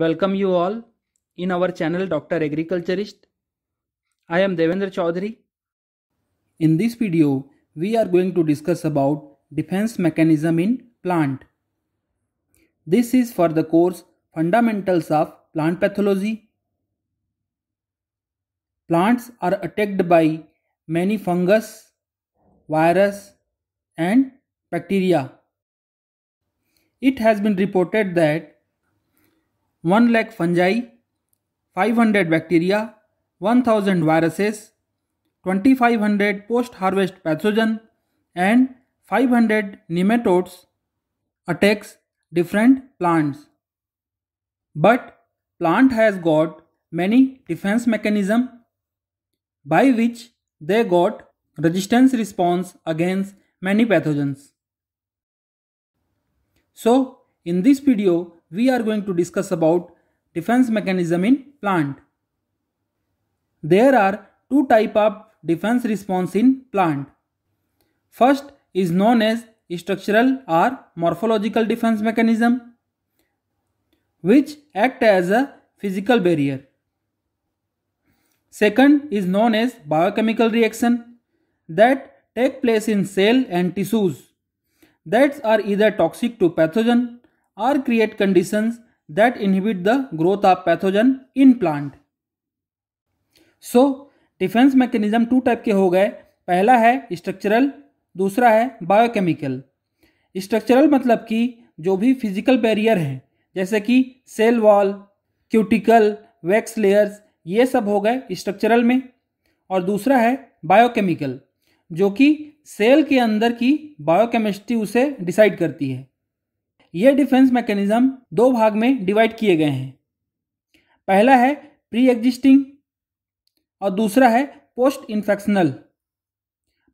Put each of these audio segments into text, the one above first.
Welcome you all in our channel Dr. Agriculturist. I am Devendra Chaudhary. In this video, we are going to discuss about defense mechanism in plant. This is for the course Fundamentals of Plant Pathology. Plants are attacked by many fungus, virus and bacteria. It has been reported that 1 lakh fungi, 500 bacteria, 1000 viruses, 2500 post-harvest pathogen and 500 nematodes attacks different plants. But plant has got many defense mechanism by which they got resistance response against many pathogens. So in this video we are going to discuss about defense mechanism in plant. There are two type of defense response in plant. First is known as structural or morphological defense mechanism which act as a physical barrier. Second is known as biochemical reaction that take place in cell and tissues that are either toxic to pathogen or create conditions that inhibit the growth of pathogen in plant so defence mechanism two type के हो गए पहला है structural दूसरा है biochemical structural मतलब कि जो भी फिजिकल बैरियर हैं जैसे कि cell wall cuticle wax layers ये सब हो गए स्ट्रक्चरल में और दूसरा है बायोकेमिकल जो कि सेल के अंदर की बायोकेमिस्ट्री उसे डिसाइड करती है यह डिफेंस मैकेनिज्म दो भाग में डिवाइड किए गए हैं पहला है प्री एग्जिस्टिंग और दूसरा है पोस्ट इन्फेक्शनल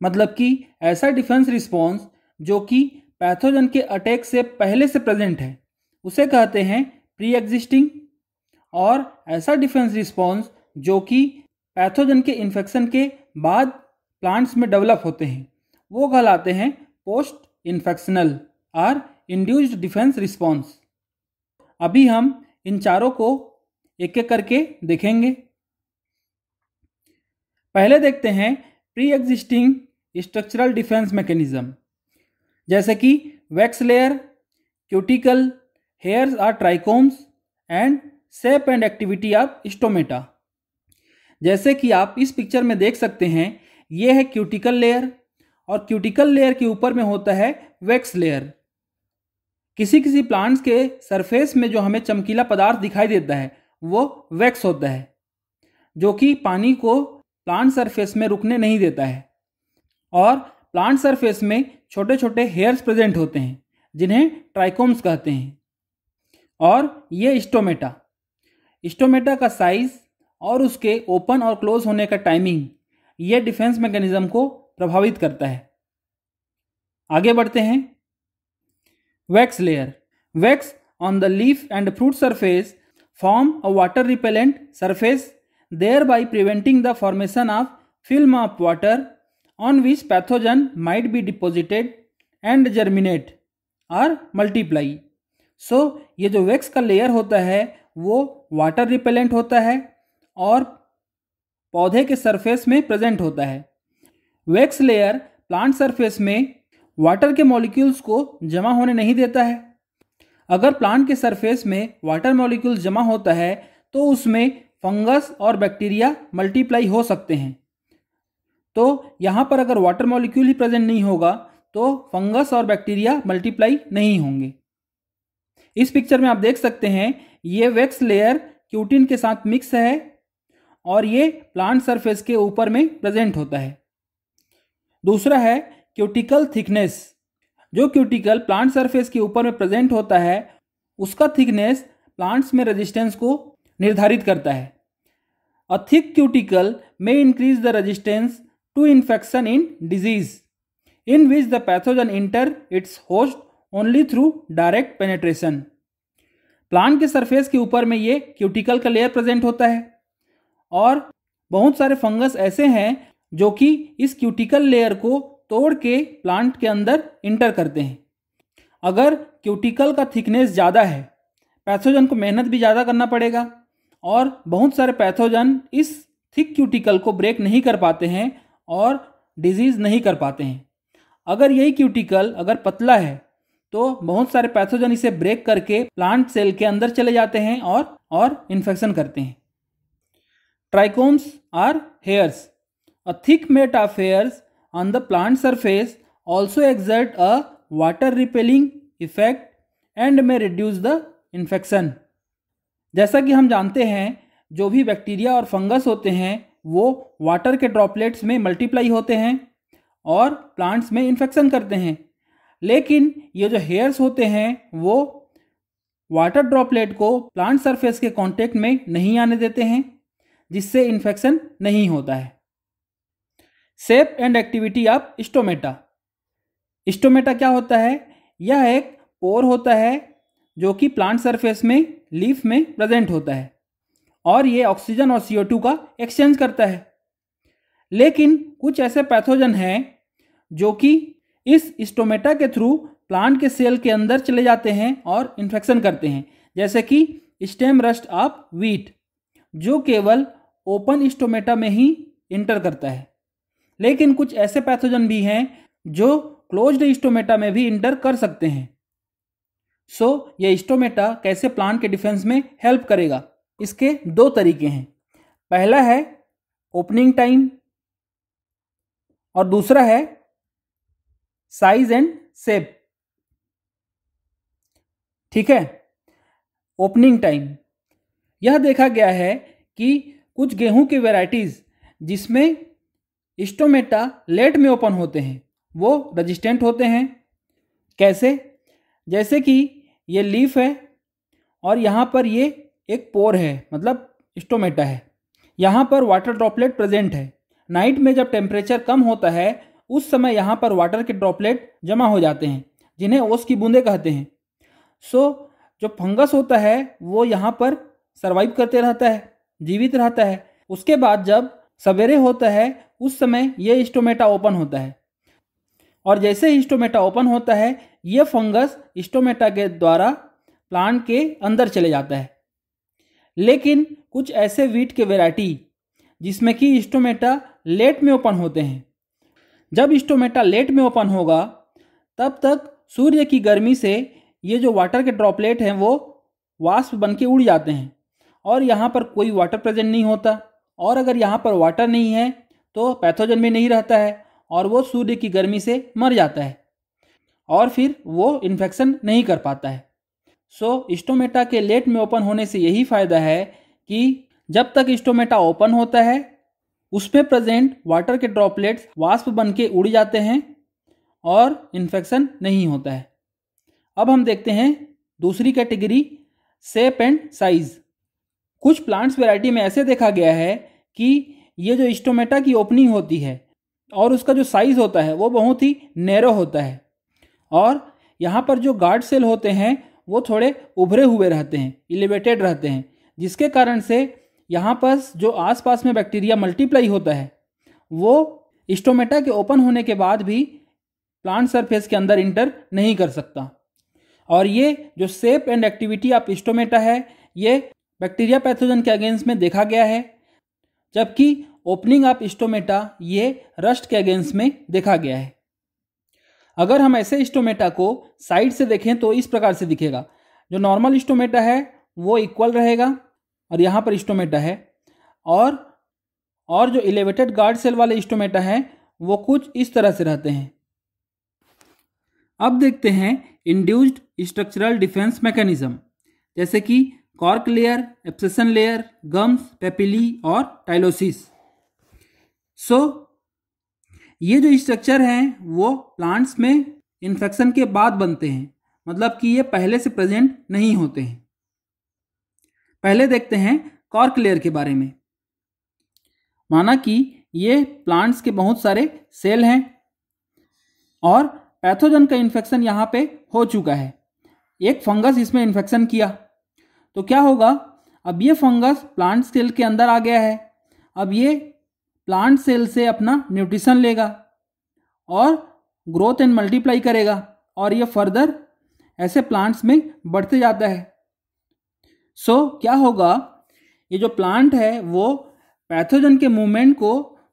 मतलब कि ऐसा डिफेंस रिस्पॉन्स जो कि पैथोजन के अटैक से पहले से प्रेजेंट है उसे कहते हैं प्री एग्जिस्टिंग और ऐसा डिफेंस रिस्पॉन्स जो कि पैथोजन के इन्फेक्शन के बाद प्लांट्स में डेवलप होते हैं वो कहलाते हैं post infectional or induced defence response अभी हम इन चारों को एक एक करके देखेंगे पहले देखते हैं pre existing structural defence mechanism जैसे कि wax layer cuticle hairs or trichomes and shape and activity of stomata जैसे कि आप इस पिक्चर में देख सकते हैं ये है क्यूटिकल लेयर और क्यूटिकल लेयर के ऊपर में होता है वैक्स लेयर किसी किसी प्लांट्स के सरफेस में जो हमें चमकीला पदार्थ दिखाई देता है वो वैक्स होता है जो कि पानी को प्लांट सरफेस में रुकने नहीं देता है और प्लांट सरफेस में छोटे छोटे हेयर्स प्रेजेंट होते हैं जिन्हें ट्राइकोम्स कहते हैं और ये स्टोमेटा स्टोमेटा का साइज और उसके ओपन और क्लोज होने का टाइमिंग ये डिफेंस मैकेनिज्म को प्रभावित करता है आगे बढ़ते हैं Wax layer. Wax on the leaf and fruit surface form a water repellent surface thereby preventing the formation of film of water on which pathogen might be deposited and germinate और multiply so ये जो wax का layer होता है वो water repellent होता है और पौधे के सरफेस में प्रेजेंट होता है वैक्स लेयर प्लांट सरफेस में वाटर के मॉलिक्यूल्स को जमा होने नहीं देता है अगर प्लांट के सरफेस में वाटर मॉलिक्यूल्स जमा होता है तो उसमें फंगस और बैक्टीरिया मल्टीप्लाई हो सकते हैं तो यहाँ पर अगर वाटर मॉलिक्यूल ही प्रेजेंट नहीं होगा तो फंगस और बैक्टीरिया मल्टीप्लाई नहीं होंगे इस पिक्चर में आप देख सकते हैं ये वैक्स लेयर क्यूटिन के साथ मिक्स है और ये प्लांट सरफेस के ऊपर में प्रेजेंट होता है दूसरा है क्यूटिकल थिकनेस जो क्यूटिकल प्लांट सरफेस के ऊपर में प्रेजेंट होता है उसका थिकनेस प्लांट्स में रेजिस्टेंस को निर्धारित करता है a thick cuticle may increase the resistance to infection in disease in which the pathogen enter its host only through direct penetration plant के सरफेस के ऊपर में ये क्यूटिकल का लेयर प्रेजेंट होता है और बहुत सारे फंगस ऐसे हैं जो कि इस क्यूटिकल लेयर को तोड़ के प्लांट के अंदर इंटर करते हैं अगर क्यूटिकल का थिकनेस ज़्यादा है पैथोजन को मेहनत भी ज़्यादा करना पड़ेगा और बहुत सारे पैथोजन इस थिक क्यूटिकल को ब्रेक नहीं कर पाते हैं और डिजीज़ नहीं कर पाते हैं अगर यही क्यूटिकल अगर पतला है तो बहुत सारे पैथोजन इसे ब्रेक करके प्लांट सेल के अंदर चले जाते हैं और और इन्फेक्शन करते हैं trichomes or hairs a thick mat of hairs on the plant surface also exert a water repelling effect and may reduce the infection. जैसा कि हम जानते हैं जो भी बैक्टीरिया और फंगस होते हैं वो वाटर के ड्रॉपलेट्स में मल्टीप्लाई होते हैं और प्लांट्स में इन्फेक्शन करते हैं लेकिन ये जो हेयर्स होते हैं वो वाटर ड्रॉपलेट को प्लांट सरफेस के कांटेक्ट में नहीं आने देते हैं जिससे इन्फेक्शन नहीं होता है shape and activity of stomata stomata क्या होता है यह एक पोर होता है जो कि प्लांट सरफेस में लीफ में प्रेजेंट होता है और ये ऑक्सीजन और सीओ टू का एक्सचेंज करता है लेकिन कुछ ऐसे पैथोजन हैं जो कि इस स्टोमेटा के थ्रू प्लांट के सेल के अंदर चले जाते हैं और इन्फेक्शन करते हैं जैसे कि स्टेम रस्ट ऑफ वीट जो केवल ओपन स्टोमेटा में ही इंटर करता है लेकिन कुछ ऐसे पैथोजन भी हैं जो क्लोज स्टोमेटा में भी इंटर कर सकते हैं सो so, यह स्टोमेटा कैसे प्लांट के डिफेंस में हेल्प करेगा इसके दो तरीके हैं पहला है ओपनिंग टाइम और दूसरा है साइज एंड सेप ठीक है ओपनिंग टाइम यह देखा गया है कि कुछ गेहूं की वेराइटीज़ जिसमें स्टोमेटा लेट में ओपन होते हैं वो रजिस्टेंट होते हैं कैसे जैसे कि ये लीफ है और यहाँ पर ये एक पोर है मतलब स्टोमेटा है यहाँ पर वाटर ड्रॉपलेट प्रेजेंट है नाइट में जब टेम्परेचर कम होता है उस समय यहाँ पर वाटर के ड्रॉपलेट जमा हो जाते हैं जिन्हें ओस की बूंदें कहते हैं सो जो फंगस होता है वो यहाँ पर सर्वाइव करते रहता है जीवित रहता है उसके बाद जब सवेरे होता है उस समय ये स्टोमेटा ओपन होता है और जैसे ही स्टोमेटा ओपन होता है ये फंगस स्टोमेटा के द्वारा प्लांट के अंदर चले जाता है लेकिन कुछ ऐसे वीट के वैरायटी जिसमें कि स्टोमेटा लेट में ओपन होते हैं जब स्टोमेटा लेट में ओपन होगा तब तक सूर्य की गर्मी से ये जो वाटर के ड्रॉपलेट हैं वो वाष्प बन के उड़ जाते हैं और यहाँ पर कोई वाटर प्रेजेंट नहीं होता और अगर यहाँ पर वाटर नहीं है तो पैथोजन में नहीं रहता है और वो सूर्य की गर्मी से मर जाता है और फिर वो इन्फेक्शन नहीं कर पाता है सो स्टोमेटा के लेट में ओपन होने से यही फ़ायदा है कि जब तक स्टोमेटा ओपन होता है उसमें प्रेजेंट वाटर के ड्रॉपलेट्स वाष्प बन के उड़ जाते हैं और इन्फेक्शन नहीं होता है अब हम देखते हैं दूसरी कैटेगरी सेप एंड साइज़ कुछ प्लांट्स वेराइटी में ऐसे देखा गया है कि ये जो इस्टोमेटा की ओपनिंग होती है और उसका जो साइज़ होता है वो बहुत ही नैरो होता है और यहाँ पर जो गार्ड सेल होते हैं वो थोड़े उभरे हुए रहते हैं एलिवेटेड रहते हैं जिसके कारण से यहाँ पर जो आसपास में बैक्टीरिया मल्टीप्लाई होता है वो इस्टोमेटा के ओपन होने के बाद भी प्लांट सरफेस के अंदर इंटर नहीं कर सकता और ये जो shape and activity of stomata है ये बैक्टीरिया पैथोजन के अगेंस्ट में देखा गया है जबकि ओपनिंग ऑफ स्टोमेटा ये रस्ट के अगेंस्ट में देखा गया है अगर हम ऐसे स्टोमेटा को साइड से देखें तो इस प्रकार से दिखेगा जो नॉर्मल स्टोमेटा है वो इक्वल रहेगा और यहाँ पर स्टोमेटा है और और जो एलिवेटेड गार्ड सेल वाले स्टोमेटा हैं वो कुछ इस तरह से रहते हैं अब देखते हैं इंड्यूस्ड स्ट्रक्चरल डिफेंस मैकेनिज्म जैसे कि cork layer abscission layer gums papillae और टाइलोसिस सो ये जो स्ट्रक्चर हैं वो प्लांट्स में इन्फेक्शन के बाद बनते हैं मतलब कि ये पहले से प्रेजेंट नहीं होते हैं पहले देखते हैं कॉर्क लेयर के बारे में माना कि ये प्लांट्स के बहुत सारे सेल हैं और पैथोजन का इन्फेक्शन यहाँ पे हो चुका है एक फंगस इसमें इन्फेक्शन किया तो क्या होगा अब ये फंगस प्लांट सेल के अंदर आ गया है अब ये प्लांट सेल से अपना न्यूट्रिशन लेगा और ग्रोथ एंड मल्टीप्लाई करेगा और ये फर्दर ऐसे प्लांट्स में बढ़ते जाता है सो so, क्या होगा ये जो प्लांट है वो पैथोजन के मूवमेंट को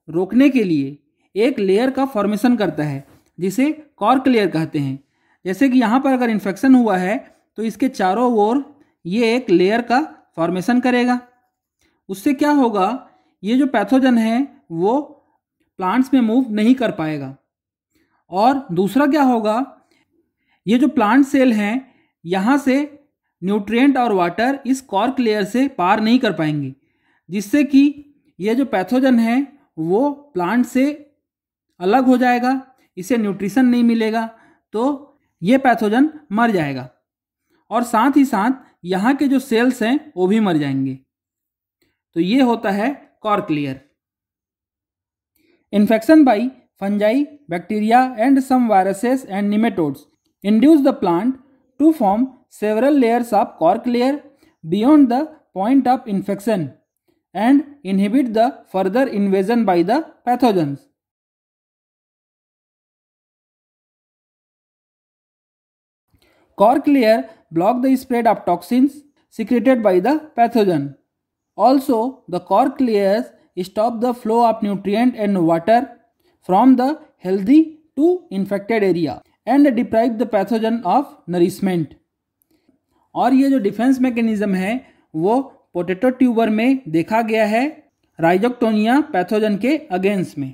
रोकने के लिए एक लेयर का फॉर्मेशन करता है जिसे कॉर्क लेयर कहते हैं जैसे कि यहाँ पर अगर इन्फेक्शन हुआ है तो इसके चारों ओर ये एक लेयर का फॉर्मेशन करेगा उससे क्या होगा ये जो पैथोजन है वो प्लांट्स में मूव नहीं कर पाएगा और दूसरा क्या होगा ये जो प्लांट सेल हैं यहाँ से न्यूट्रिएंट और वाटर इस कॉर्क लेयर से पार नहीं कर पाएंगे जिससे कि ये जो पैथोजन है वो प्लांट से अलग हो जाएगा इसे न्यूट्रिशन नहीं मिलेगा तो ये पैथोजन मर जाएगा और साथ ही साथ यहाँ के जो सेल्स हैं वो भी मर जाएंगे तो ये होता है cork cork layer infection by fungi bacteria and some viruses and nematodes induce the plant to form several layers of cork cork layer beyond the point of infection and inhibit the further invasion by the pathogens Cork layer block the spread of toxins secreted by the pathogen. Also, the cork layers stop the flow of nutrient and water from the healthy to infected area and deprive the pathogen of nourishment. और ये जो defence mechanism है वो potato tuber में देखा गया है Rhizoctonia pathogen के अगेंस्ट में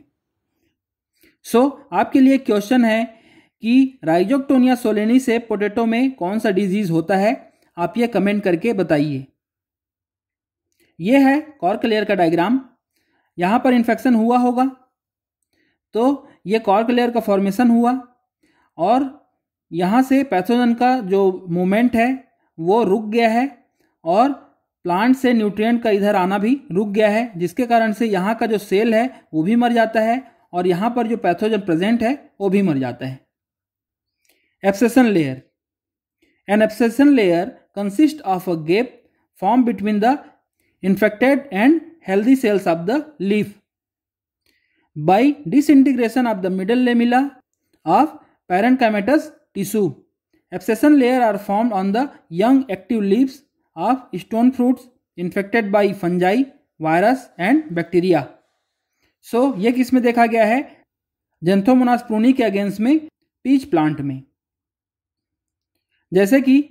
सो so, आपके लिए क्वेश्चन है कि राइजोक्टोनिया सोलेनी से पोटेटो में कौन सा डिजीज होता है आप ये कमेंट करके बताइए यह है कॉर्क लेयर का डायग्राम यहाँ पर इन्फेक्शन हुआ होगा तो ये कॉर्क लेयर का फॉर्मेशन हुआ और यहाँ से पैथोजन का जो मूवमेंट है वो रुक गया है और प्लांट से न्यूट्रिएंट का इधर आना भी रुक गया है जिसके कारण से यहाँ का जो सेल है वो भी मर जाता है और यहाँ पर जो पैथोजन प्रेजेंट है वो भी मर जाता है abscission layer an abscission layer consist of a gap form between the infected and healthy cells of the leaf by integration of the middle lamella of parenchymatous tissue abscission layer are form on the young active leaves of stone fruits infected by fungi virus and bacteria so ये किसमें देखा गया है Xanthomonas प्रोनी के against में peach plant में जैसे कि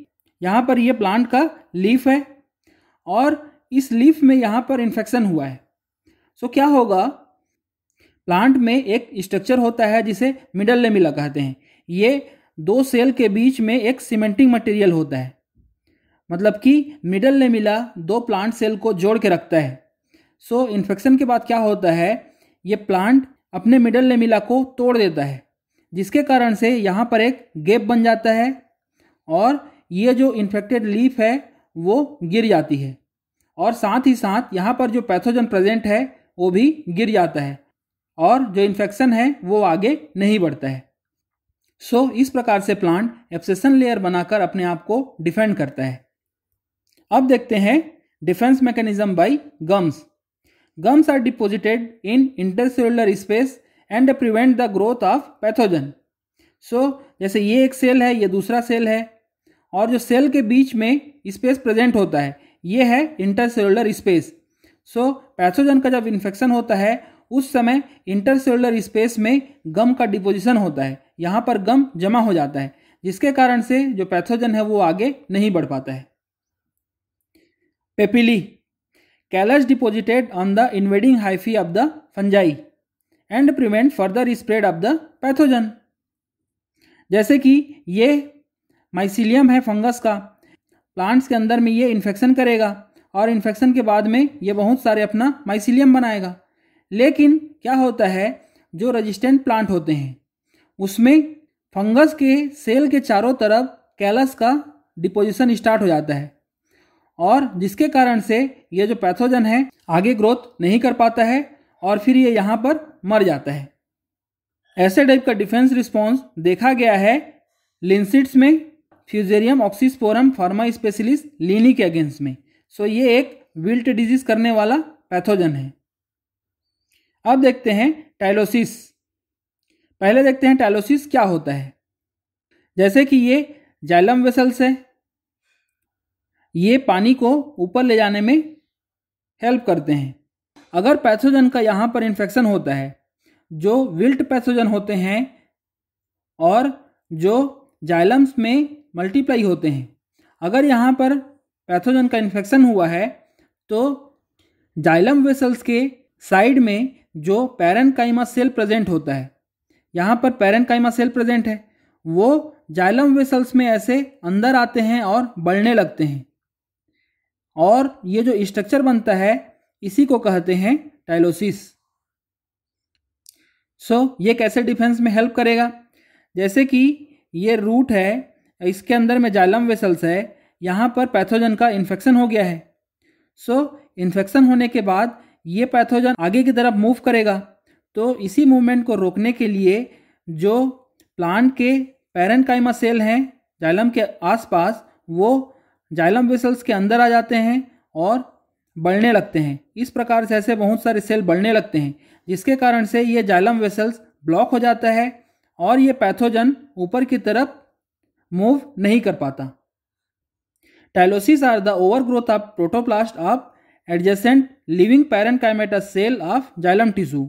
यहाँ पर यह प्लांट का लीफ है और इस लीफ में यहाँ पर इन्फेक्शन हुआ है सो क्या होगा प्लांट में एक स्ट्रक्चर होता है जिसे मिडल लेमिला कहते हैं ये दो सेल के बीच में एक सीमेंटिंग मटेरियल होता है मतलब कि मिडल लेमिला दो प्लांट सेल को जोड़ के रखता है सो so, इन्फेक्शन के बाद क्या होता है ये प्लांट अपने मिडल लेमिला को तोड़ देता है जिसके कारण से यहाँ पर एक गैप बन जाता है और ये जो इन्फेक्टेड लीफ है वो गिर जाती है और साथ ही साथ यहाँ पर जो पैथोजन प्रेजेंट है वो भी गिर जाता है और जो इन्फेक्शन है वो आगे नहीं बढ़ता है सो so, इस प्रकार से प्लांट एप्सेसन लेयर बनाकर अपने आप को डिफेंड करता है अब देखते हैं defence mechanism by gums gums are deposited in intercellular space and prevent the growth of pathogen so जैसे ये एक सेल है ये दूसरा सेल है और जो सेल के बीच में स्पेस प्रेजेंट होता है ये है इंटरसेलुलर स्पेस सो पैथोजन का जब इन्फेक्शन होता है उस समय इंटरसेलुलर स्पेस में गम का डिपोजिशन होता है यहाँ पर गम जमा हो जाता है जिसके कारण से जो पैथोजन है वो आगे नहीं बढ़ पाता है papillae callus deposited on the invading hyphae of the fungi and prevent further spread of the pathogen जैसे कि ये माइसिलियम है फंगस का प्लांट्स के अंदर में ये इन्फेक्शन करेगा और इन्फेक्शन के बाद में ये बहुत सारे अपना माइसिलियम बनाएगा लेकिन क्या होता है जो रजिस्टेंट प्लांट होते हैं उसमें फंगस के सेल के चारों तरफ कैलस का डिपोजिशन स्टार्ट हो जाता है और जिसके कारण से ये जो पैथोजन है आगे ग्रोथ नहीं कर पाता है और फिर ये यहाँ पर मर जाता है ऐसे टाइप का डिफेंस रिस्पॉन्स देखा गया है लिंसिट्स में Fusarium oxysporum forma specialis lini के अगेंस्ट में सो ये एक विल्ट डिजीज करने वाला पैथोजन है अब देखते हैं टाइलोसिस पहले देखते हैं टाइलोसिस क्या होता है जैसे कि ये जाइलम वेसल्स है ये पानी को ऊपर ले जाने में हेल्प करते हैं अगर पैथोजन का यहाँ पर इन्फेक्शन होता है जो विल्ट पैथोजन होते हैं और जो जाइलम्स में मल्टीप्लाई होते हैं अगर यहाँ पर पैथोजन का इन्फेक्शन हुआ है तो जाइलम वेसल्स के साइड में जो पैरनकाइमा सेल प्रेजेंट होता है यहाँ पर पैरनकाइमा सेल प्रेजेंट है वो जाइलम वेसल्स में ऐसे अंदर आते हैं और बढ़ने लगते हैं और ये जो स्ट्रक्चर बनता है इसी को कहते हैं टाइलोसिस सो so, ये कैसे डिफेंस में हेल्प करेगा जैसे कि ये रूट है इसके अंदर में जाइलम वेसल्स है यहाँ पर पैथोजन का इन्फेक्शन हो गया है सो so, इन्फेक्शन होने के बाद ये पैथोजन आगे की तरफ मूव करेगा तो इसी मूवमेंट को रोकने के लिए जो प्लांट के पैरनकाइमा सेल हैं जाइलम के आसपास वो जाइलम वेसल्स के अंदर आ जाते हैं और बढ़ने लगते हैं इस प्रकार से ऐसे बहुत सारे सेल बढ़ने लगते हैं जिसके कारण से ये जाइलम वेसल्स ब्लॉक हो जाता है और ये पैथोजन ऊपर की तरफ मूव नहीं कर पाता tylosis are the overgrowth of protoplast of adjacent living parenchymatous cell of xylem tissue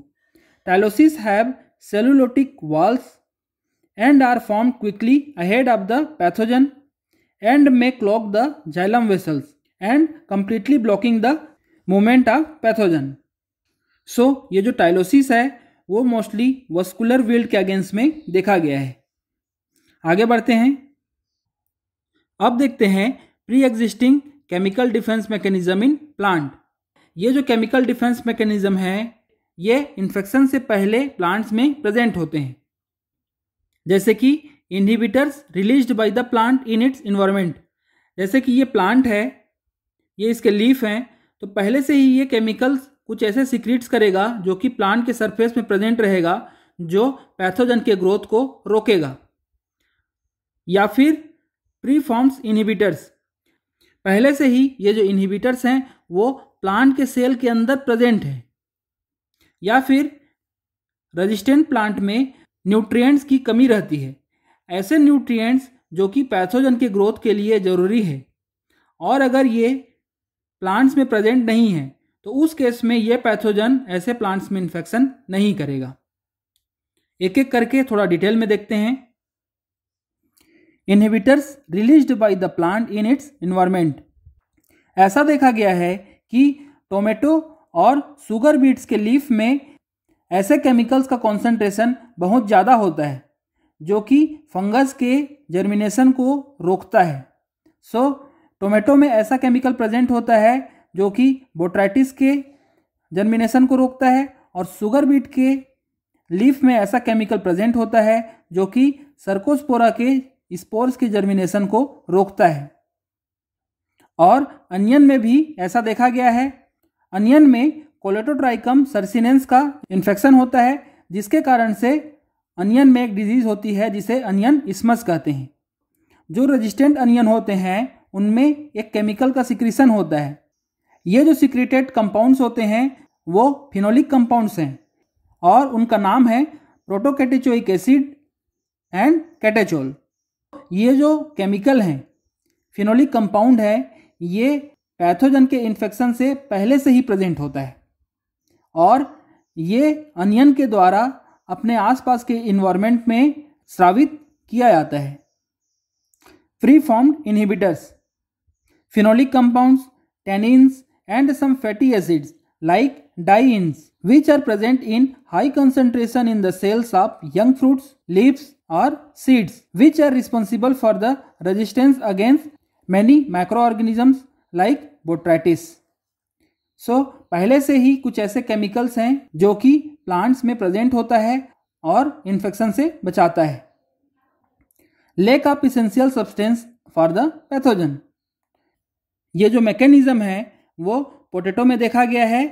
tylosis have cellulosic walls and are form quickly ahead of the pathogen and may clog the xylem vessels and completely blocking the movement of pathogen so ये जो टाइलोसिस है वो mostly vascular wilt के against में देखा गया है आगे बढ़ते हैं अब देखते हैं pre existing chemical defence mechanism in plant ये जो केमिकल डिफेंस मैकेनिज्म है ये इन्फेक्शन से पहले प्लांट्स में प्रेजेंट होते हैं जैसे कि inhibitors released by the plant in its environment जैसे कि ये प्लांट है ये इसके लीफ हैं तो पहले से ही ये केमिकल्स कुछ ऐसे सीक्रेट्स करेगा जो कि प्लांट के सरफेस में प्रेजेंट रहेगा जो पैथोजन के ग्रोथ को रोकेगा या फिर प्रीफॉर्म्स इनहिबिटर्स पहले से ही ये जो इनहिबिटर्स हैं वो प्लांट के सेल के अंदर प्रेजेंट है या फिर रेजिस्टेंट प्लांट में न्यूट्रिएंट्स की कमी रहती है ऐसे न्यूट्रिएंट्स जो कि पैथोजन के ग्रोथ के लिए ज़रूरी है और अगर ये प्लांट्स में प्रेजेंट नहीं है तो उस केस में ये पैथोजन ऐसे प्लांट्स में इन्फेक्शन नहीं करेगा एक एक करके थोड़ा डिटेल में देखते हैं inhibitors released by the plant in its environment ऐसा देखा गया है कि टोमेटो और सुगर बीट्स के लीफ में ऐसे केमिकल्स का कॉन्सेंट्रेशन बहुत ज़्यादा होता है जो कि फंगस के जर्मिनेशन को रोकता है सो so, टोमेटो में ऐसा केमिकल प्रेजेंट होता है जो कि बोट्राइटिस के जर्मिनेशन को रोकता है और सुगर बीट के लीफ में ऐसा केमिकल प्रेजेंट होता है जो कि सर्कोसपोरा के स्पोर्स के जर्मिनेशन को रोकता है और अनियन में भी ऐसा देखा गया है अनियन में कोलेटोट्राइकम सर्सिनेंस का इन्फेक्शन होता है जिसके कारण से अनियन में एक डिजीज़ होती है जिसे अनियन इसमस कहते हैं जो रेजिस्टेंट अनियन होते हैं उनमें एक केमिकल का सिक्रीशन होता है ये जो सिक्रेटेड कंपाउंड्स होते हैं वो फिनोलिक कंपाउंड्स हैं और उनका नाम है प्रोटोकेटेचोइक एसिड एंड कैटेचोल ये जो केमिकल हैं फिनोलिक कंपाउंड है ये पैथोजन के इन्फेक्शन से पहले से ही प्रेजेंट होता है और ये अनियन के द्वारा अपने आसपास के इन्वायरमेंट में स्रावित किया जाता है pre formed inhibitors phenolic compounds tannins and some fatty acids like dienes which are present in high concentration in the cells of young fruits leaves or seeds which are responsible for the resistance against many microorganisms like botrytis. So so, पहले से ही कुछ ऐसे chemicals हैं जो कि plants में present होता है और इन्फेक्शन से बचाता है lack of essential substance for the pathogen ये जो मैकेनिज्म है वो पोटेटो में देखा गया है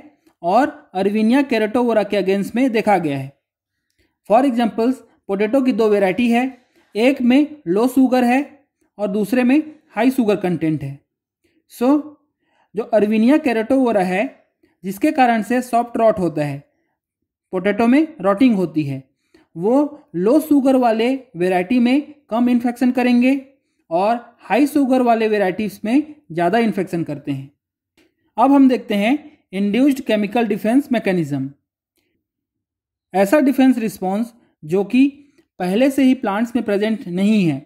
और अरविनिया कैरेटोवरा के अगेंस्ट में देखा गया है फॉर एग्जाम्पल्स पोटैटो की दो वेराइटी है एक में लो शुगर है और दूसरे में हाई शुगर कंटेंट है सो so, जो अर्विनिया कैरेटोवरा है जिसके कारण से सॉफ्ट रॉट होता है पोटैटो में रॉटिंग होती है वो लो शुगर वाले वेराइटी में कम इन्फेक्शन करेंगे और हाई शुगर वाले वेराइटीज़ में ज़्यादा इन्फेक्शन करते हैं अब हम देखते हैं इंड्यूस्ड केमिकल डिफेंस मैकेनिज्म ऐसा डिफेंस रिस्पॉन्स जो कि पहले से ही प्लांट्स में प्रेजेंट नहीं है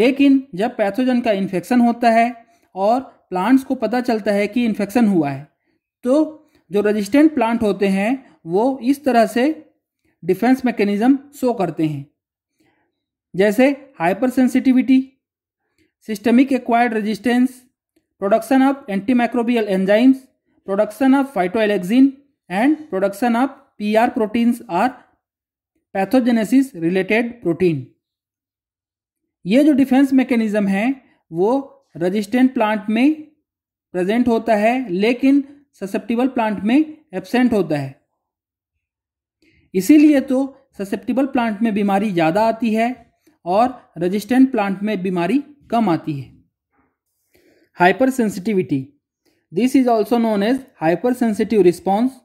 लेकिन जब पैथोजन का इन्फेक्शन होता है और प्लांट्स को पता चलता है कि इन्फेक्शन हुआ है तो जो रेजिस्टेंट प्लांट होते हैं वो इस तरह से डिफेंस मैकेनिज़्म शो करते हैं जैसे hypersensitivity systemic acquired resistance production of antimicrobial enzymes production of phytoalexin and production of PR proteins or pathogenesis related protein ये जो डिफेंस मैकेनिज्म है वो रेजिस्टेंट प्लांट में प्रेजेंट होता है लेकिन ससेप्टिबल प्लांट में एबसेंट होता है इसीलिए तो ससेप्टिबल प्लांट में बीमारी ज़्यादा आती है और रेजिस्टेंट प्लांट में बीमारी कम आती है hypersensitivity this is also known as hypersensitive response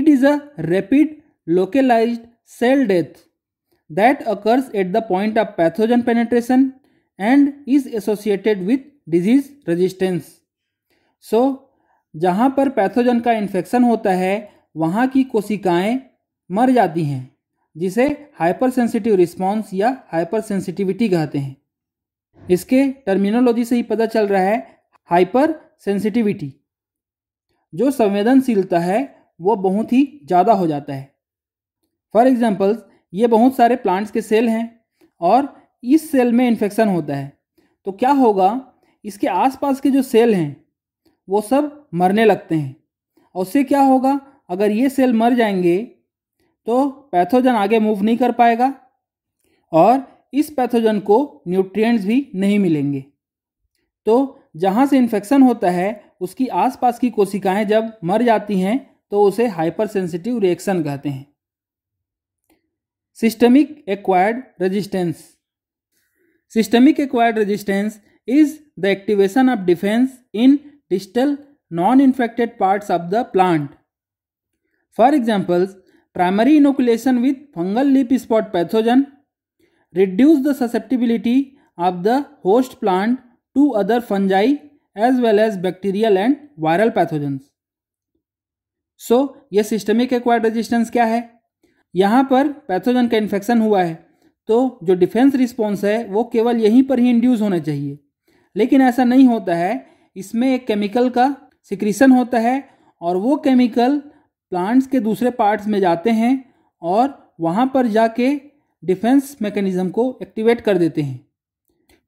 it is a rapid localised cell death that occurs at the point of pathogen penetration and is associated with disease resistance so जहाँ पर pathogen का infection होता है वहाँ की कोशिकाएं मर जाती हैं जिसे हाइपर सेंसिटिव रिस्पॉन्स या हाइपर सेंसिटिविटी कहते हैं इसके टर्मिनोलॉजी से ही पता चल रहा है हाइपर सेंसिटिविटी जो संवेदनशीलता है वो बहुत ही ज़्यादा हो जाता है फॉर एग्जाम्पल्स ये बहुत सारे प्लांट्स के सेल हैं और इस सेल में इन्फेक्शन होता है तो क्या होगा इसके आसपास के जो सेल हैं वो सब मरने लगते हैं और उससे क्या होगा अगर ये सेल मर जाएंगे तो पैथोजन आगे मूव नहीं कर पाएगा और इस पैथोजन को न्यूट्रिएंट्स भी नहीं मिलेंगे तो जहाँ से इन्फेक्शन होता है उसकी आसपास की कोशिकाएं जब मर जाती हैं तो उसे हाइपर सेंसिटिव रिएक्शन कहते हैं systemic acquired resistance systemic acquired resistance is the activation of defence in digital non infected parts of the plant for examples primary inoculation with fungal leaf spot pathogen reduce the susceptibility of the host plant to other fungi as well as bacterial and viral pathogen so यह systemic acquired resistance क्या है यहाँ पर pathogen का infection हुआ है तो जो डिफेंस रिस्पॉन्स है वो केवल यहीं पर ही इंड्यूस होना चाहिए लेकिन ऐसा नहीं होता है इसमें एक केमिकल का सिक्रीसन होता है और वो केमिकल प्लांट्स के दूसरे पार्ट्स में जाते हैं और वहाँ पर जाके डिफेंस मैकेनिज़्म को एक्टिवेट कर देते हैं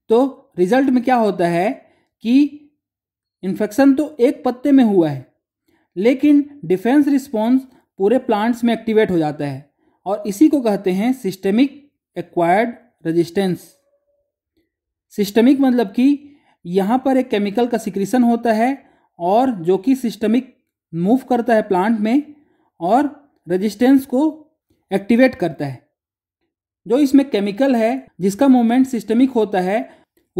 तो रिज़ल्ट में क्या होता है कि इन्फेक्शन तो एक पत्ते में हुआ है लेकिन डिफेंस रिस्पॉन्स पूरे प्लांट्स में एक्टिवेट हो जाता है और इसी को कहते हैं सिस्टमिक एक्वायर्ड रेजिस्टेंस सिस्टमिक मतलब कि यहाँ पर एक केमिकल का सिक्रीसन होता है और जो कि सिस्टमिक मूव करता है प्लांट में और रेजिस्टेंस को एक्टिवेट करता है जो इसमें केमिकल है जिसका मूवमेंट सिस्टमिक होता है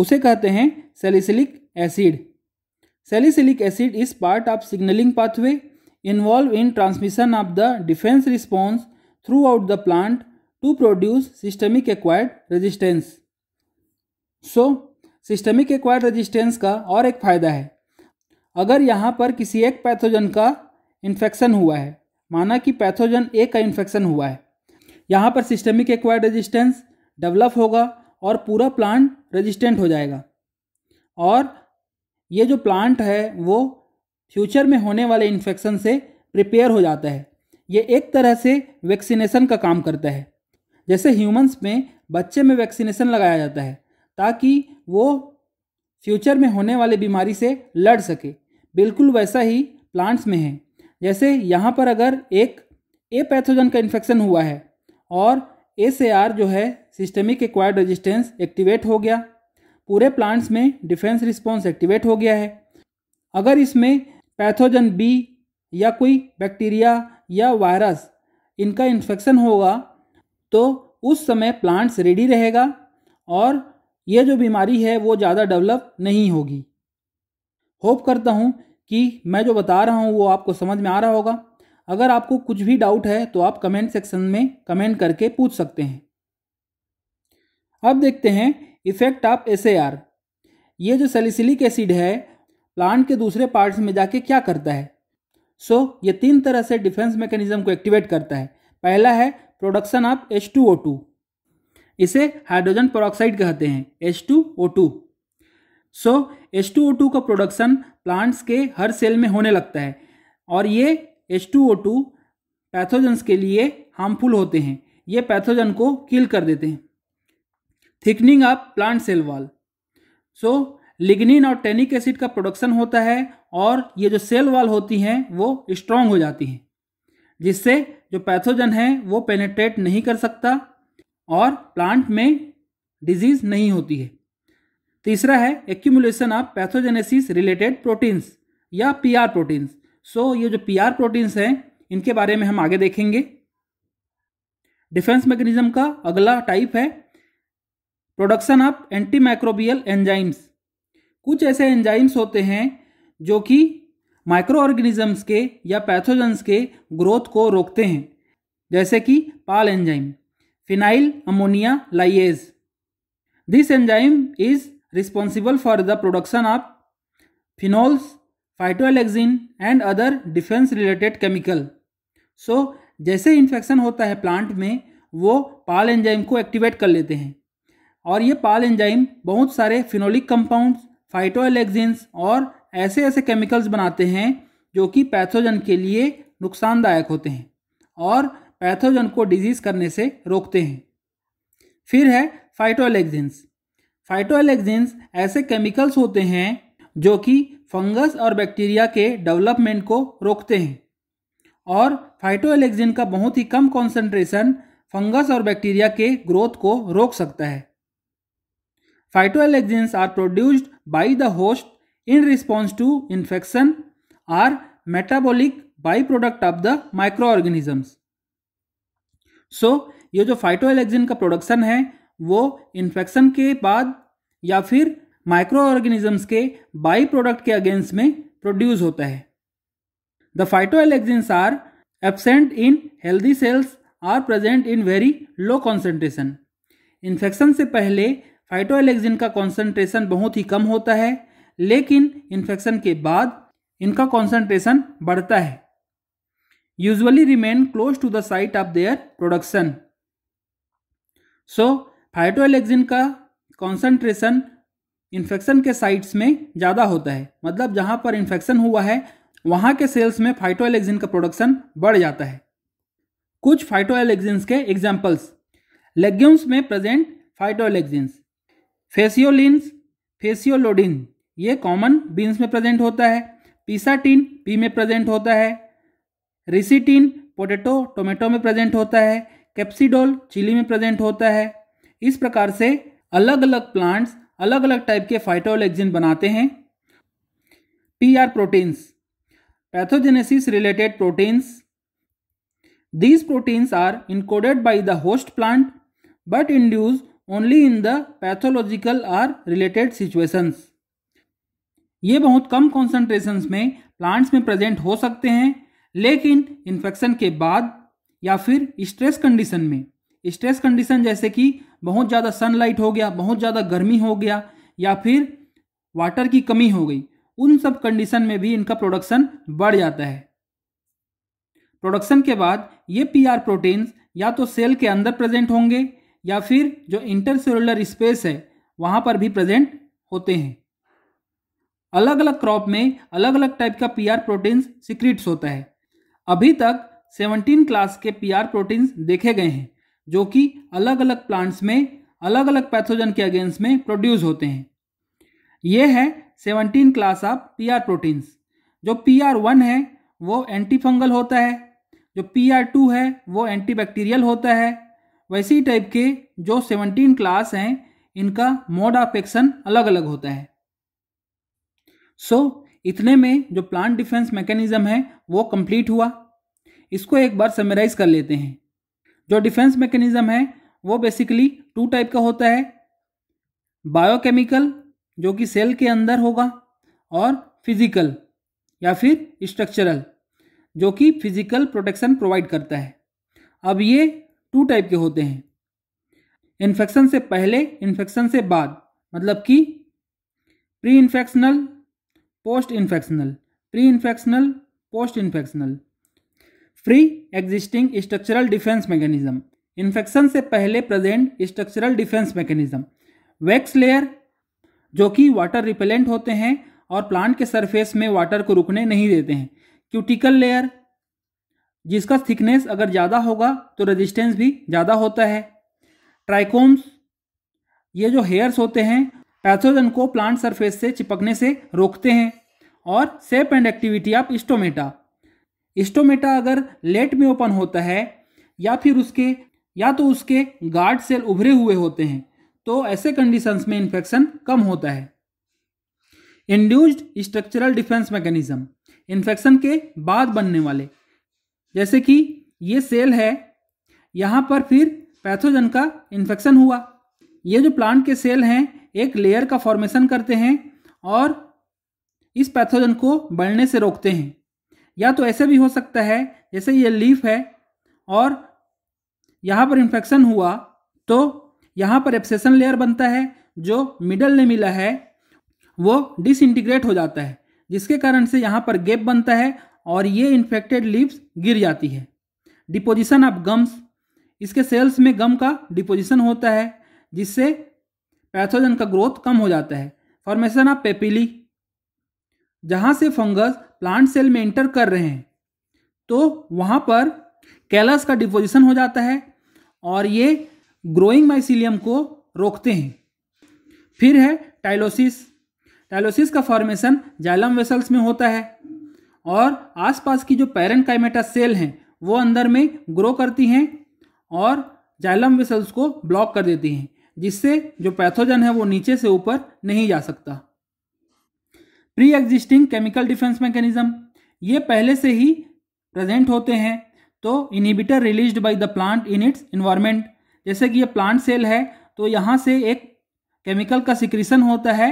उसे कहते हैं salicylic acid salicylic acid is part of signalling pathway involve in transmission of the defence response throughout the plant to produce systemic acquired resistance. So systemic acquired resistance का और एक फ़ायदा है अगर यहाँ पर किसी एक पैथोजन का इन्फेक्शन हुआ है माना कि पैथोजन ए का इन्फेक्शन हुआ है यहाँ पर सिस्टमिक एक्वायर्ड रेजिस्टेंस डेवलप होगा और पूरा प्लांट रेजिस्टेंट हो जाएगा और ये जो प्लांट है वो फ्यूचर में होने वाले इन्फेक्शन से प्रिपेयर हो जाता है ये एक तरह से वैक्सीनेशन का काम करता है जैसे ह्यूमंस में बच्चे में वैक्सीनेशन लगाया जाता है ताकि वो फ्यूचर में होने वाली बीमारी से लड़ सके बिल्कुल वैसा ही प्लांट्स में है जैसे यहाँ पर अगर एक ए पैथोजन का इन्फेक्शन हुआ है और ए से आर जो है सिस्टमिक एक्वायर्ड रेजिस्टेंस एक्टिवेट हो गया पूरे प्लांट्स में डिफेंस रिस्पॉन्स एक्टिवेट हो गया है अगर इसमें पैथोजन बी या कोई बैक्टीरिया या वायरस इनका इन्फेक्शन होगा तो उस समय प्लांट्स रेडी रहेगा और ये जो बीमारी है वो ज़्यादा डेवलप नहीं होगी होप करता हूँ कि मैं जो बता रहा हूँ वो आपको समझ में आ रहा होगा अगर आपको कुछ भी डाउट है तो आप कमेंट सेक्शन में कमेंट करके पूछ सकते हैं अब देखते हैं इफेक्ट ऑफ एस ये जो सेलिसिलिक एसिड है प्लांट के दूसरे पार्ट्स में जाके क्या करता है सो so, ये तीन तरह से डिफेंस मैकेनिज्म को एक्टिवेट करता है पहला है production of H two O two इसे हाइड्रोजन पेरोक्साइड कहते हैं H two O two so H two O two का प्रोडक्शन प्लांट्स के हर सेल में होने लगता है और ये एच टू ओ टू पैथोजन्स के लिए हार्मफुल होते हैं ये पैथोजन को किल कर देते हैं thickening of plant cell wall so lignin और टेनिक एसिड का प्रोडक्शन होता है और ये जो सेल वॉल होती हैं वो स्ट्रांग हो जाती हैं जिससे जो पैथोजन है वो पेनेट्रेट नहीं कर सकता और प्लांट में डिजीज नहीं होती है तीसरा है accumulation of pathogenesis related proteins या पीआर प्रोटीन्स सो ये जो पीआर प्रोटीन्स हैं इनके बारे में हम आगे देखेंगे डिफेंस मैकेनिज्म का अगला टाइप है production of antimicrobial enzymes कुछ ऐसे एंजाइम्स होते हैं जो कि माइक्रो ऑर्गेनिजम्स के या पैथोजन्स के ग्रोथ को रोकते हैं जैसे कि PAL enzyme phenyl ammonia lyase this enzyme is responsible for the production of phenols, phytoalexin and other defence related chemical so जैसे इन्फेक्शन होता है प्लांट में वो पाल एंजाइम को एक्टिवेट कर लेते हैं और ये पाल एंजाइम बहुत सारे फिनोलिक कंपाउंड्स फाइटोएलेक्जिन्स और ऐसे ऐसे केमिकल्स बनाते हैं जो कि पैथोजन के लिए नुकसानदायक होते हैं और पैथोजन को डिजीज करने से रोकते हैं फिर है फाइटोएलेक्जिन्स फाइटोएलेक्जिन्स ऐसे केमिकल्स होते हैं जो कि फंगस और बैक्टीरिया के डेवलपमेंट को रोकते हैं और फाइटोएलेक्जिन का बहुत ही कम कॉन्सेंट्रेशन फंगस और बैक्टीरिया के ग्रोथ को रोक सकता है phytoalexins are produced by the host in response to infection are metabolic by product of the micro microorganisms. So ये जो फाइटो फाइटोएलेक्सिन का प्रोडक्शन है वो इन्फेक्शन के बाद या फिर माइक्रो ऑर्गेनिजम्स के बाई प्रोडक्ट के अगेंस्ट में प्रोड्यूस होता है the phyto phytoalexins are absent in healthy cells are present in very low concentration infection से पहले फाइटो फाइटोएलेक्सिन का कॉन्सेंट्रेशन बहुत ही कम होता है लेकिन इन्फेक्शन के बाद इनका कॉन्सेंट्रेशन बढ़ता है usually remain close to the site of their production so phytoalexin का कॉन्सेंट्रेशन इन्फेक्शन के साइट्स में ज़्यादा होता है मतलब जहां पर इन्फेक्शन हुआ है वहां के सेल्स में फाइटोएलेक्सिन का प्रोडक्शन बढ़ जाता है कुछ फाइटोएलेक्सिन्स के एग्जाम्पल्स लेग्यूम्स में प्रेजेंट फाइटोएलेक्सिन्स फेसियोलिन फेसियोलोडिन ये कॉमन बीन्स में प्रेजेंट होता है पीसाटीन पी में प्रेजेंट होता है रिसिटीन पोटेटो टोमेटो में प्रेजेंट होता है कैप्सीडोल चिली में प्रेजेंट होता है इस प्रकार से अलग अलग प्लांट्स अलग अलग टाइप के फाइटोलेक्जिन बनाते हैं P R proteins pathogenesis related proteins these proteins are encoded by the host plant but induce only in the pathological or related situations ये बहुत कम कॉन्सेंट्रेशन में प्लांट्स में प्रेजेंट हो सकते हैं लेकिन इन्फेक्शन के बाद या फिर स्ट्रेस कंडीशन में स्ट्रेस कंडीशन जैसे कि बहुत ज़्यादा सनलाइट हो गया बहुत ज़्यादा गर्मी हो गया या फिर वाटर की कमी हो गई उन सब कंडीशन में भी इनका प्रोडक्शन बढ़ जाता है प्रोडक्शन के बाद ये पीआर प्रोटीन्स या तो सेल के अंदर प्रेजेंट होंगे या फिर जो इंटरसेलुलर स्पेस है वहाँ पर भी प्रेजेंट होते हैं अलग अलग क्रॉप में अलग अलग टाइप का पीआर प्रोटीन्स सिक्रिट्स होता है अभी तक 17 क्लास के पीआर प्रोटीन्स देखे गए हैं जो कि अलग अलग प्लांट्स में अलग अलग पैथोजन के अगेंस्ट में प्रोड्यूस होते हैं ये है 17 class of P R proteins जो पी आर वन है वो एंटी फंगल होता है जो पी आर टू है वो एंटीबैक्टीरियल होता है वैसी टाइप के जो सेवनटीन क्लास हैं इनका मोड ऑफ एक्शन अलग अलग होता है सो so, इतने में जो प्लांट डिफेंस मैकेनिज्म है वो कंप्लीट हुआ इसको एक बार समराइज कर लेते हैं जो डिफेंस मैकेनिज्म है वो बेसिकली टू टाइप का होता है बायोकेमिकल जो कि सेल के अंदर होगा और फिजिकल या फिर स्ट्रक्चरल जो कि फिजिकल प्रोटेक्शन प्रोवाइड करता है अब ये टू टाइप के होते हैं इन्फेक्शन से पहले इन्फेक्शन से बाद मतलब कि pre infectional post infectional pre infectional post infectional pre existing structural defence mechanism infection से पहले present structural defence mechanism wax layer जो कि वाटर रिपेलेंट होते हैं और प्लांट के सरफेस में वाटर को रुकने नहीं देते हैं क्यूटिकल लेयर जिसका थिकनेस अगर ज़्यादा होगा तो रेजिस्टेंस भी ज़्यादा होता है ट्राइकोम्स ये जो हेयर्स होते हैं पैथोजन को प्लांट सरफेस से चिपकने से रोकते हैं और shape and activity of stomata stomata अगर लेट में ओपन होता है या फिर उसके या तो उसके गार्ड सेल उभरे हुए होते हैं तो ऐसे कंडीशंस में इन्फेक्शन कम होता है induced structural defence mechanism infection के बाद बनने वाले जैसे कि ये सेल है यहाँ पर फिर पैथोजन का इन्फेक्शन हुआ ये जो प्लांट के सेल हैं एक लेयर का फॉर्मेशन करते हैं और इस पैथोजन को बढ़ने से रोकते हैं या तो ऐसे भी हो सकता है जैसे ये लीफ है और यहाँ पर इन्फेक्शन हुआ तो यहाँ पर एप्सेशन लेयर बनता है जो मिडल ने मिला है वो डिसइंटीग्रेट हो जाता है जिसके कारण से यहाँ पर गैप बनता है और ये इन्फेक्टेड लीव्स गिर जाती है डिपोजिशन ऑफ गम्स इसके सेल्स में गम का डिपोजिशन होता है जिससे पैथोजन का ग्रोथ कम हो जाता है फॉर्मेशन ऑफ पेपिली जहाँ से फंगस प्लांट सेल में एंटर कर रहे हैं तो वहाँ पर कैलस का डिपोजिशन हो जाता है और ये ग्रोइंग माइसिलियम को रोकते हैं फिर है टाइलोसिस टाइलोसिस का फॉर्मेशन जाइलम वेसल्स में होता है और आसपास की जो पैरन काइमेटा सेल हैं वो अंदर में ग्रो करती हैं और जाइलम वेसल्स को ब्लॉक कर देती हैं जिससे जो पैथोजन है वो नीचे से ऊपर नहीं जा सकता pre existing chemical defence mechanism ये पहले से ही प्रेजेंट होते हैं तो inhibitor released by the plant in its environment जैसे कि ये प्लांट सेल है तो यहाँ से एक केमिकल का सिक्रीसन होता है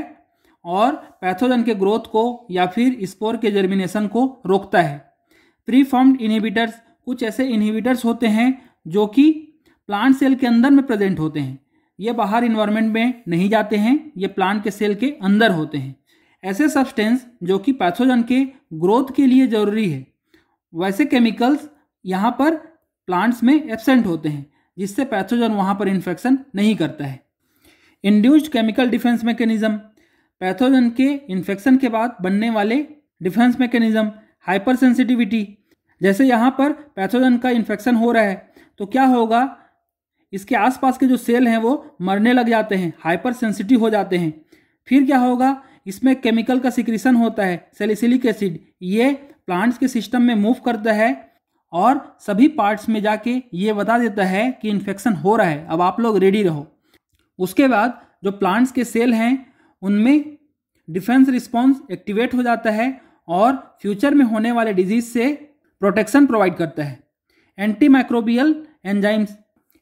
और पैथोजन के ग्रोथ को या फिर स्पोर के जर्मिनेशन को रोकता है प्री फॉर्म्ड इनहिबिटर्स कुछ ऐसे इनिबिटर्स होते हैं जो कि प्लांट सेल के अंदर में प्रेजेंट होते हैं ये बाहर इन्वायरमेंट में नहीं जाते हैं ये प्लांट के सेल के अंदर होते हैं ऐसे सब्सटेंस जो कि पैथोजन के ग्रोथ के लिए ज़रूरी है वैसे केमिकल्स यहाँ पर प्लांट्स में एबसेंट होते हैं जिससे पैथोजन वहाँ पर इन्फेक्शन नहीं करता है induced chemical defence mechanism pathogen के इन्फेक्शन के बाद बनने वाले डिफेंस मैकेनिज्म हाइपर सेंसिटिविटी जैसे यहाँ पर पैथोजन का इन्फेक्शन हो रहा है तो क्या होगा इसके आसपास के जो सेल हैं वो मरने लग जाते हैं हाइपर सेंसिटिव हो जाते हैं फिर क्या होगा इसमें केमिकल का सिक्रीसन होता है सेलिसिलिक एसिड ये प्लांट्स के सिस्टम में मूव करता है और सभी पार्ट्स में जाके ये बता देता है कि इन्फेक्शन हो रहा है अब आप लोग रेडी रहो उसके बाद जो प्लांट्स के सेल हैं उनमें डिफेंस रिस्पॉन्स एक्टिवेट हो जाता है और फ्यूचर में होने वाले डिजीज से प्रोटेक्शन प्रोवाइड करता है एंटी माइक्रोबियल एंजाइम्स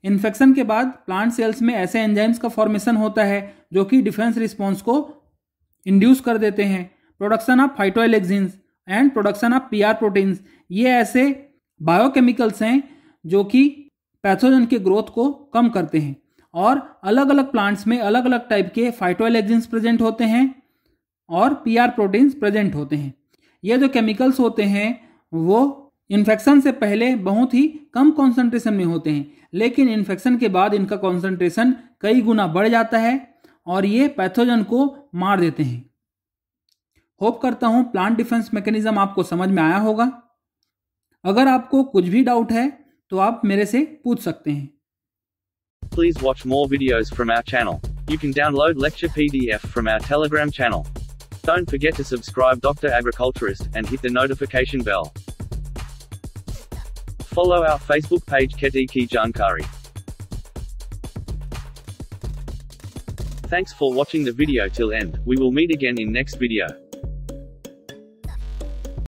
इन्फेक्शन के बाद प्लांट सेल्स में ऐसे एंजाइम्स का फॉर्मेशन होता है जो कि डिफेंस रिस्पॉन्स को इंड्यूस कर देते हैं production of phytoalexins and production of PR proteins ये ऐसे बायोकेमिकल्स हैं जो कि पैथोजन के ग्रोथ को कम करते हैं और अलग अलग प्लांट्स में अलग अलग टाइप के फाइटोएलेक्सिन्स प्रेजेंट होते हैं और आर प्रोटीन्स प्रेजेंट होते हैं ये जो केमिकल्स होते हैं वो इन्फेक्शन से पहले बहुत ही कम कॉन्सेंट्रेशन में होते हैं लेकिन इन्फेक्शन के बाद इनका कॉन्सेंट्रेशन कई गुना बढ़ जाता है और ये पैथोजन को मार देते हैं होप करता हूँ प्लांट डिफेंस मैकेनिज्म आपको समझ में आया होगा अगर आपको कुछ भी डाउट है तो आप मेरे से पूछ सकते हैं Please watch more videos from our channel. You can download lecture PDF from our Telegram channel. Don't forget to subscribe Dr. Agriculturist and hit the notification bell. Follow our Facebook page Keti Ki Jankari. Thanks for watching the video till end, we will meet again in next video.